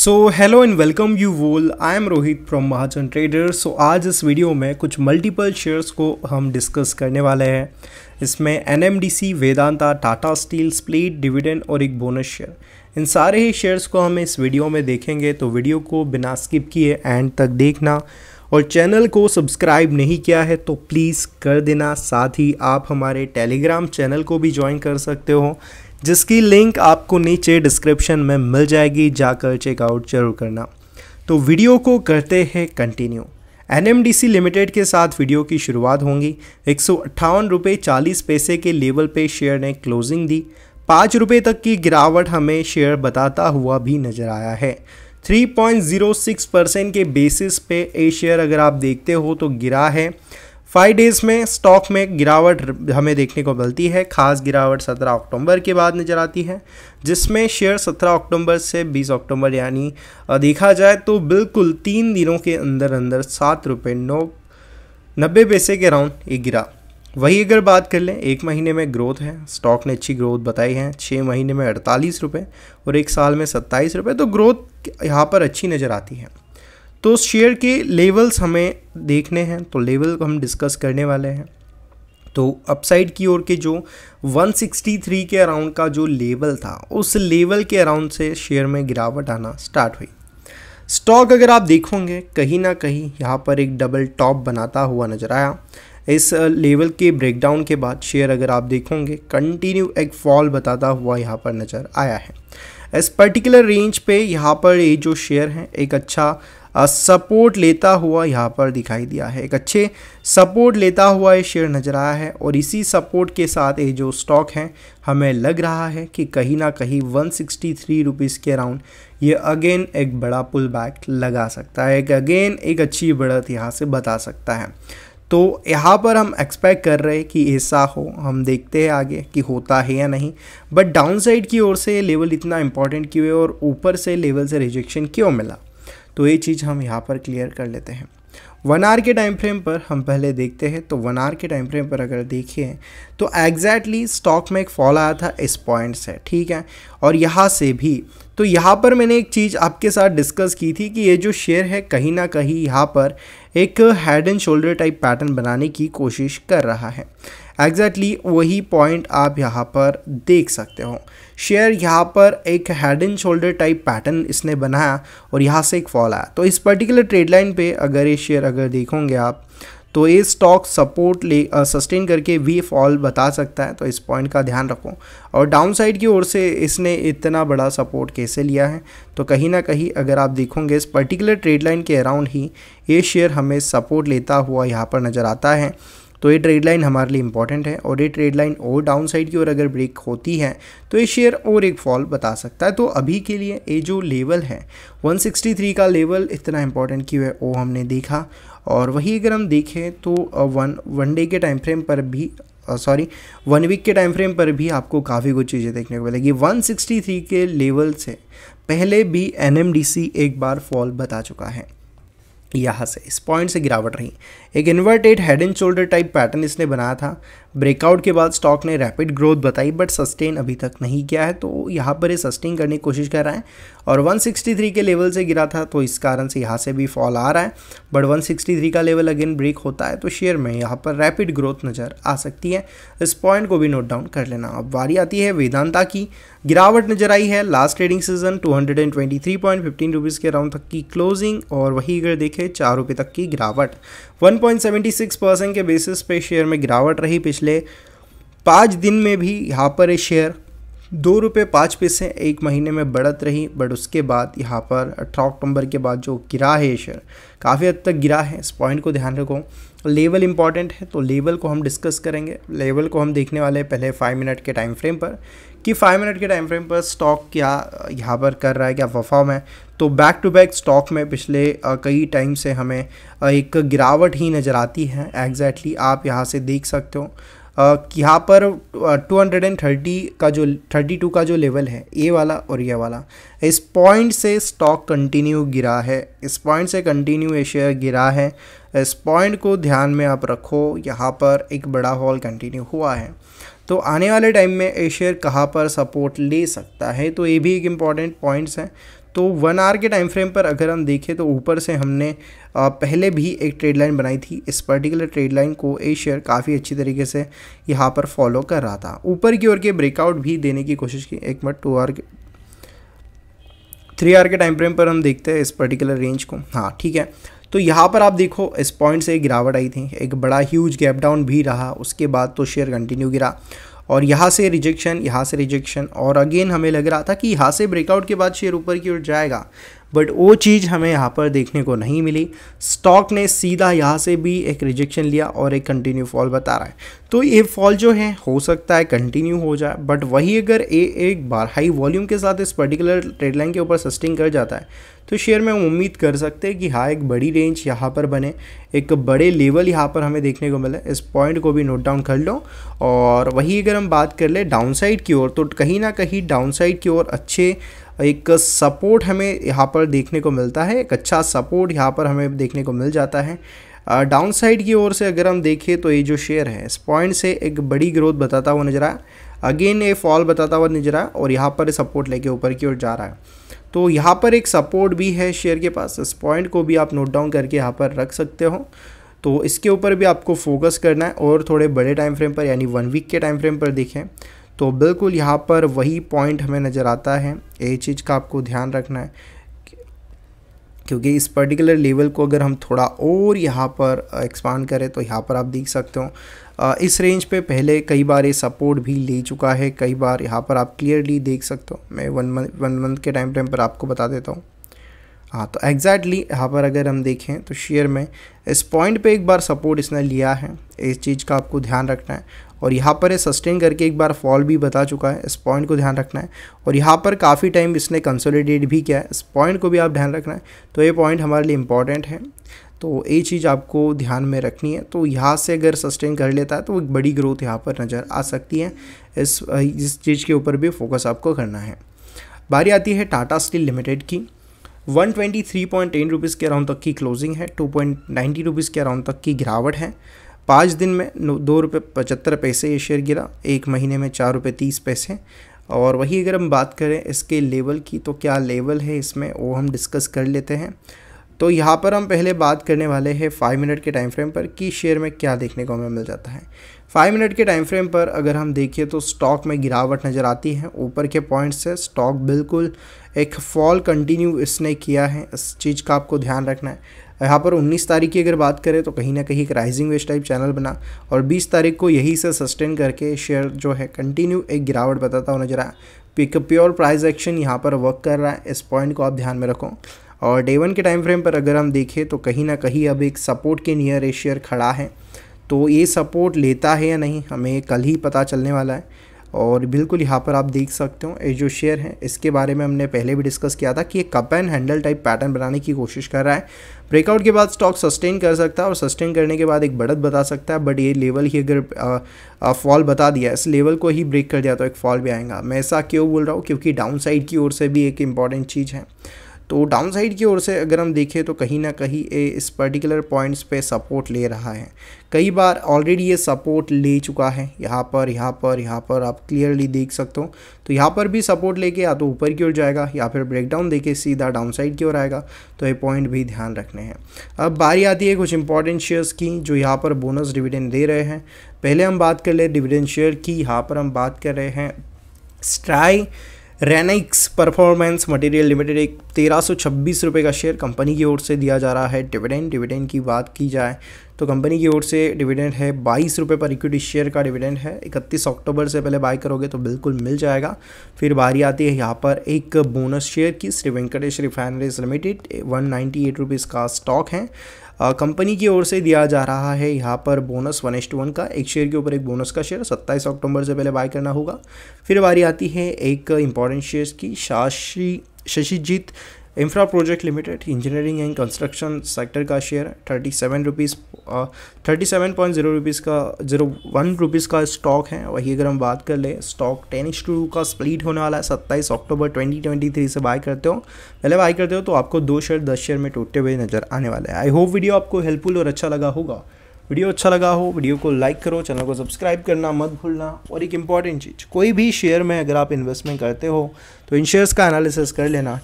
so hello and welcome you all I am Rohit from Mahajan trader so आज इस video में कुछ मल्टीपल शेयर्स को हम डिस्कस करने वाले हैं इसमें N M D C Vedanta Tata steel split dividend और एक बोनस शेयर इन सारे ही शेयर्स को हम इस वीडियो में देखेंगे तो वीडियो को बिना स्किप किए एंड तक देखना और चैनल को सब्सक्राइब नहीं किया है तो प्लीज़ कर देना साथ ही आप हमारे टेलीग्राम चैनल को भी ज्वाइन कर सकते हो जिसकी लिंक आपको नीचे डिस्क्रिप्शन में मिल जाएगी जाकर चेकआउट जरूर करना तो वीडियो को करते हैं कंटिन्यू एन लिमिटेड के साथ वीडियो की शुरुआत होंगी एक सौ पैसे के लेवल पे शेयर ने क्लोजिंग दी पाँच रुपये तक की गिरावट हमें शेयर बताता हुआ भी नज़र आया है 3.06 परसेंट के बेसिस पे ए शेयर अगर आप देखते हो तो गिरा है फाइव डेज में स्टॉक में गिरावट हमें देखने को मिलती है खास गिरावट 17 अक्टूबर के बाद नज़र आती है जिसमें शेयर 17 अक्टूबर से 20 अक्टूबर यानी देखा जाए तो बिल्कुल तीन दिनों के अंदर अंदर सात रुपये नौ नब्बे पैसे के राउंड एक गिरा वही अगर बात कर लें एक महीने में ग्रोथ है स्टॉक ने अच्छी ग्रोथ बताई है छः महीने में अड़तालीस रुपये और एक साल में सत्ताईस रुपये तो ग्रोथ यहाँ पर अच्छी नज़र आती है तो उस शेयर के लेवल्स हमें देखने हैं तो लेवल को हम डिस्कस करने वाले हैं तो अपसाइड की ओर के जो 163 के अराउंड का जो लेवल था उस लेवल के अराउंड से शेयर में गिरावट आना स्टार्ट हुई स्टॉक अगर आप देखोगे कहीं ना कहीं यहाँ पर एक डबल टॉप बनाता हुआ नजर आया इस लेवल के ब्रेकडाउन के बाद शेयर अगर आप देखोगे कंटिन्यू एक फॉल बताता हुआ यहाँ पर नज़र आया है इस पर्टिकुलर रेंज पे यहाँ पर ये जो शेयर हैं एक अच्छा सपोर्ट लेता हुआ यहाँ पर दिखाई दिया है एक अच्छे सपोर्ट लेता हुआ ये शेयर नज़र आया है और इसी सपोर्ट के साथ ये जो स्टॉक है हमें लग रहा है कि कहीं ना कहीं वन सिक्सटी थ्री रुपीज़ के अराउंड ये अगेन एक बड़ा पुल बैक लगा सकता है एक अगेन एक अच्छी बढ़त यहाँ से बता सकता है तो यहाँ पर हम एक्सपेक्ट कर रहे हैं कि ऐसा हो हम देखते हैं आगे कि होता है या नहीं बट डाउन साइड की ओर से लेवल इतना इंपॉर्टेंट क्यों है और ऊपर से लेवल से रिजेक्शन क्यों मिला तो ये चीज़ हम यहाँ पर क्लियर कर लेते हैं वन आर के टाइम फ्रेम पर हम पहले देखते हैं तो वन आर के टाइम फ्रेम पर अगर देखिए तो एग्जैक्टली स्टॉक में एक फॉल आया था इस पॉइंट से ठीक है और यहाँ से भी तो यहाँ पर मैंने एक चीज़ आपके साथ डिस्कस की थी कि ये जो शेयर है कहीं ना कहीं यहाँ पर एक head and shoulder type pattern बनाने की कोशिश कर रहा है एग्जैक्टली exactly वही पॉइंट आप यहाँ पर देख सकते हो शेयर यहाँ पर एक head and shoulder type pattern इसने बनाया और यहाँ से एक फॉल आया तो इस पर्टिकुलर ट्रेड लाइन पर अगर ये शेयर अगर देखोगे आप तो ये स्टॉक सपोर्ट ले सस्टेन करके वी फॉल बता सकता है तो इस पॉइंट का ध्यान रखो और डाउन साइड की ओर से इसने इतना बड़ा सपोर्ट कैसे लिया है तो कहीं ना कहीं अगर आप देखोगे इस पर्टिकुलर ट्रेड लाइन के अराउंड ही ये शेयर हमें सपोर्ट लेता हुआ यहाँ पर नज़र आता है तो ये ट्रेड लाइन हमारे लिए इंपॉर्टेंट है और ये ट्रेड लाइन और डाउन साइड की ओर अगर ब्रेक होती है तो ये शेयर और एक फॉल बता सकता है तो अभी के लिए ये जो लेवल है 163 का लेवल इतना इंपॉर्टेंट क्यों है वो हमने देखा और वही अगर हम देखें तो वन वन डे के टाइम फ्रेम पर भी सॉरी वन वीक के टाइम फ्रेम पर भी आपको काफ़ी कुछ चीज़ें देखने को मिलेगी 163 के लेवल से पहले भी एनएमडीसी एक बार फॉल बता चुका है यहाँ से इस पॉइंट से गिरावट रही एक inverted head and shoulder type pattern इसने बनाया था ब्रेकआउट के बाद स्टॉक ने रैपिड ग्रोथ बताई बट सस्टेन अभी तक नहीं किया है तो यहाँ पर ये सस्टेन करने की कोशिश कर रहा है और 163 के लेवल से गिरा था तो इस कारण से यहाँ से भी फॉल आ रहा है बट 163 का लेवल अगेन ब्रेक होता है तो शेयर में यहाँ पर रैपिड ग्रोथ नज़र आ सकती है इस पॉइंट को भी नोट डाउन कर लेना अब वारी आती है वेदांता की गिरावट नजर आई है लास्ट ट्रेडिंग सीजन 223.15 रुपीस के राउंड तक की क्लोजिंग और वही अगर देखें चार रुपये तक की गिरावट वन परसेंट के बेसिस पर शेयर में गिरावट रही पिछले पाँच दिन में भी यहाँ पर ये शेयर दो रुपये पाँच पैसे एक महीने में बढ़त रही बट उसके बाद यहाँ पर अठारह अक्टूबर के बाद जो गिरा है शेयर काफ़ी हद तक गिरा है इस पॉइंट को ध्यान रखो लेवल इंपॉर्टेंट है तो लेवल को हम डिस्कस करेंगे लेवल को हम देखने वाले हैं पहले फाइव मिनट के टाइम फ्रेम पर कि फाइव मिनट के टाइम फ्रेम पर स्टॉक क्या यहाँ पर कर रहा है क्या परफॉर्म है तो बैक टू बैक स्टॉक में पिछले कई टाइम से हमें एक गिरावट ही नज़र आती है एग्जैक्टली exactly आप यहाँ से देख सकते हो यहाँ पर 230 का जो 32 का जो लेवल है ए वाला और ये वाला इस पॉइंट से स्टॉक कंटिन्यू गिरा है इस पॉइंट से कंटिन्यू ये शेयर गिरा है इस पॉइंट को ध्यान में आप रखो यहाँ पर एक बड़ा हॉल कंटिन्यू हुआ है तो आने वाले टाइम में ये शेयर कहाँ पर सपोर्ट ले सकता है तो ये भी एक इम्पॉर्टेंट पॉइंट्स हैं तो वन आवर के टाइम फ्रेम पर अगर हम देखें तो ऊपर से हमने पहले भी एक ट्रेड लाइन बनाई थी इस पर्टिकुलर ट्रेड लाइन को ए शेयर काफ़ी अच्छी तरीके से यहाँ पर फॉलो कर रहा था ऊपर की ओर के ब्रेकआउट भी देने की कोशिश की एक मिनट टू आर के थ्री आर के टाइम फ्रेम पर हम देखते हैं इस पर्टिकुलर रेंज को हाँ ठीक है तो यहाँ पर आप देखो इस पॉइंट से गिरावट आई थी एक बड़ा ह्यूज गैप डाउन भी रहा उसके बाद तो शेयर कंटिन्यू गिरा और यहाँ से रिजेक्शन यहाँ से रिजेक्शन और अगेन हमें लग रहा था कि यहाँ से ब्रेकआउट के बाद शेयर ऊपर की ओर जाएगा बट वो चीज़ हमें यहाँ पर देखने को नहीं मिली स्टॉक ने सीधा यहाँ से भी एक रिजेक्शन लिया और एक कंटिन्यू फॉल बता रहा है तो ये फॉल जो है हो सकता है कंटिन्यू हो जाए बट वही अगर ये एक बार हाई वॉल्यूम के साथ इस पर्टिकुलर ट्रेड लाइन के ऊपर सस्टिंग कर जाता है तो शेयर में हम उम्मीद कर सकते हैं कि हाँ एक बड़ी रेंज यहाँ पर बने एक बड़े लेवल यहाँ पर हमें देखने को मिले इस पॉइंट को भी नोट डाउन कर लो और वही अगर हम बात कर ले डाउनसाइड की ओर तो कहीं ना कहीं डाउनसाइड की ओर अच्छे एक सपोर्ट हमें यहाँ पर देखने को मिलता है एक अच्छा सपोर्ट यहाँ पर हमें देखने को मिल जाता है डाउन साइड की ओर से अगर हम देखें तो ये जो शेयर है इस पॉइंट से एक बड़ी ग्रोथ बताता हुआ नजर आया अगेन ये फॉल बताता हुआ नजर आया और यहाँ पर सपोर्ट लेके ऊपर की ओर जा रहा है तो यहाँ पर एक सपोर्ट भी है शेयर के पास इस पॉइंट को भी आप नोट डाउन करके यहाँ पर रख सकते हो तो इसके ऊपर भी आपको फोकस करना है और थोड़े बड़े टाइम फ्रेम पर यानी वन वीक के टाइम फ्रेम पर देखें तो बिल्कुल यहाँ पर वही पॉइंट हमें नज़र आता है ये चीज़ का आपको ध्यान रखना है क्योंकि इस पर्टिकुलर लेवल को अगर हम थोड़ा और यहाँ पर एक्सपांड करें तो यहाँ पर आप देख सकते हो इस रेंज पे पहले कई बार ये सपोर्ट भी ले चुका है कई बार यहाँ पर आप क्लियरली देख सकते हो मैं वन मंथ वन मंथ के टाइम टाइम पर आपको बता देता हूँ हाँ तो एग्जैक्टली यहाँ पर अगर हम देखें तो शेयर में इस पॉइंट पे एक बार सपोर्ट इसने लिया है इस चीज़ का आपको ध्यान रखना है और यहाँ पर ये सस्टेन करके एक बार फॉल भी बता चुका है इस पॉइंट को ध्यान रखना है और यहाँ पर काफ़ी टाइम इसने कंसोलिडेट भी किया है इस पॉइंट को भी आप ध्यान रखना है तो ये पॉइंट हमारे लिए इंपॉर्टेंट है तो ये चीज़ आपको ध्यान में रखनी है तो यहाँ से अगर सस्टेन कर लेता है तो एक बड़ी ग्रोथ यहाँ पर नज़र आ सकती है इस इस चीज़ के ऊपर भी फोकस आपको करना है बारी आती है टाटा स्टील लिमिटेड की one twenty three point rupees के अराउंड तक की क्लोजिंग है टू पॉइंट नाइन्टी रुपीज़ के अराउंड तक की गिरावट है पाँच दिन में दो रुपये पचहत्तर पैसे ये शेयर गिरा एक महीने में चार रुपये तीस पैसे और वही अगर हम बात करें इसके लेवल की तो क्या लेवल है इसमें वो हम डिस्कस कर लेते हैं तो यहाँ पर हम पहले बात करने वाले हैं फाइव मिनट के टाइम फ्रेम पर कि शेयर में क्या देखने को हमें मिल जाता है फाइव मिनट के टाइम फ्रेम पर अगर हम देखिए तो स्टॉक में गिरावट नज़र आती है ऊपर के पॉइंट से स्टॉक बिल्कुल एक फॉल कंटिन्यू इसने किया है इस चीज़ का आपको ध्यान रखना है यहाँ पर 19 तारीख की अगर बात करें तो कहीं ना कहीं एक राइजिंग वेस्ट टाइप चैनल बना और 20 तारीख को यही से सस्टेन करके शेयर जो है कंटिन्यू एक गिरावट बताता हुआ नजर आया पिक प्योर प्राइस एक्शन यहाँ पर वर्क कर रहा है इस पॉइंट को आप ध्यान में रखो और डे वन के टाइम फ्रेम पर अगर हम देखें तो कहीं ना कहीं अब एक सपोर्ट के नियर ये शेयर खड़ा है तो ये सपोर्ट लेता है या नहीं हमें कल ही पता चलने वाला है और बिल्कुल यहाँ पर आप देख सकते हो ये जो शेयर है इसके बारे में हमने पहले भी डिस्कस किया था कि ये cup and handle type pattern बनाने की कोशिश कर रहा है ब्रेकआउट के बाद स्टॉक सस्टेन कर सकता है और सस्टेन करने के बाद एक बढ़त बता सकता है बट ये लेवल ही अगर फॉल बता दिया इस लेवल को ही ब्रेक कर दिया तो एक फॉल भी आएगा मैं ऐसा क्यों बोल रहा हूँ क्योंकि डाउन साइड की ओर से भी एक इम्पॉर्टेंट चीज़ है तो डाउन साइड की ओर से अगर हम देखें तो कहीं ना कहीं ये इस पर्टिकुलर पॉइंट्स पे सपोर्ट ले रहा है कई बार ऑलरेडी ये सपोर्ट ले चुका है यहाँ पर यहाँ पर यहाँ पर आप क्लियरली देख सकते हो तो यहाँ पर भी सपोर्ट लेके या तो ऊपर की ओर जाएगा या फिर ब्रेकडाउन देके सीधा डाउन साइड की ओर आएगा तो ये पॉइंट भी ध्यान रखने हैं अब बारी आती है कुछ इंपॉर्टेंट शेयर्स की जो यहाँ पर बोनस डिविडेंड दे रहे हैं पहले हम बात कर ले डिविडेंड शेयर की यहाँ पर हम बात कर रहे हैं Styrenix performance material limited एक तेरह सौ छब्बीस रुपये का शेयर कंपनी की ओर से दिया जा रहा है डिविडेंड डिविडेंड की बात की जाए तो कंपनी की ओर से डिविडेंड है बाईस रुपये पर इक्विटी शेयर का डिविडेंड है इकतीस अक्टूबर से पहले बाय करोगे तो बिल्कुल मिल जाएगा फिर बारी आती है यहाँ पर एक बोनस शेयर की Shri Venkatesh refineries limited one ninety eight rupees का स्टॉक है कंपनी की ओर से दिया जा रहा है यहाँ पर बोनस वन एस वन का एक शेयर के ऊपर एक बोनस का शेयर सत्ताईस अक्टूबर से पहले बाय करना होगा फिर बारी आती है एक इंपॉर्टेंट शेयर की Shashi Shashijit infra project limited engineering and construction sector का share thirty seven rupees thirty seven point zero rupees का जीरो वन रुपीज़ का स्टॉक है वही अगर हम बात कर लें स्टॉक टेन इंस टू का स्प्लिट होने वाला है सत्ताईस अक्टूबर ट्वेंटी ट्वेंटी थ्री से बाय करते हो पहले बाय करते हो तो आपको दो शेयर दस शेयर में टूटते हुए नजर आने वाले हैं आई होप वीडियो आपको हेल्पफुल और अच्छा लगा होगा वीडियो अच्छा लगा हो वीडियो को लाइक करो चैनल को सब्सक्राइब करना मत भूलना और एक इंपॉर्टेंट चीज़ कोई भी शेयर में अगर आप इन्वेस्टमेंट करते हो तो इन शेयर्स का एनालिसिस कर लेना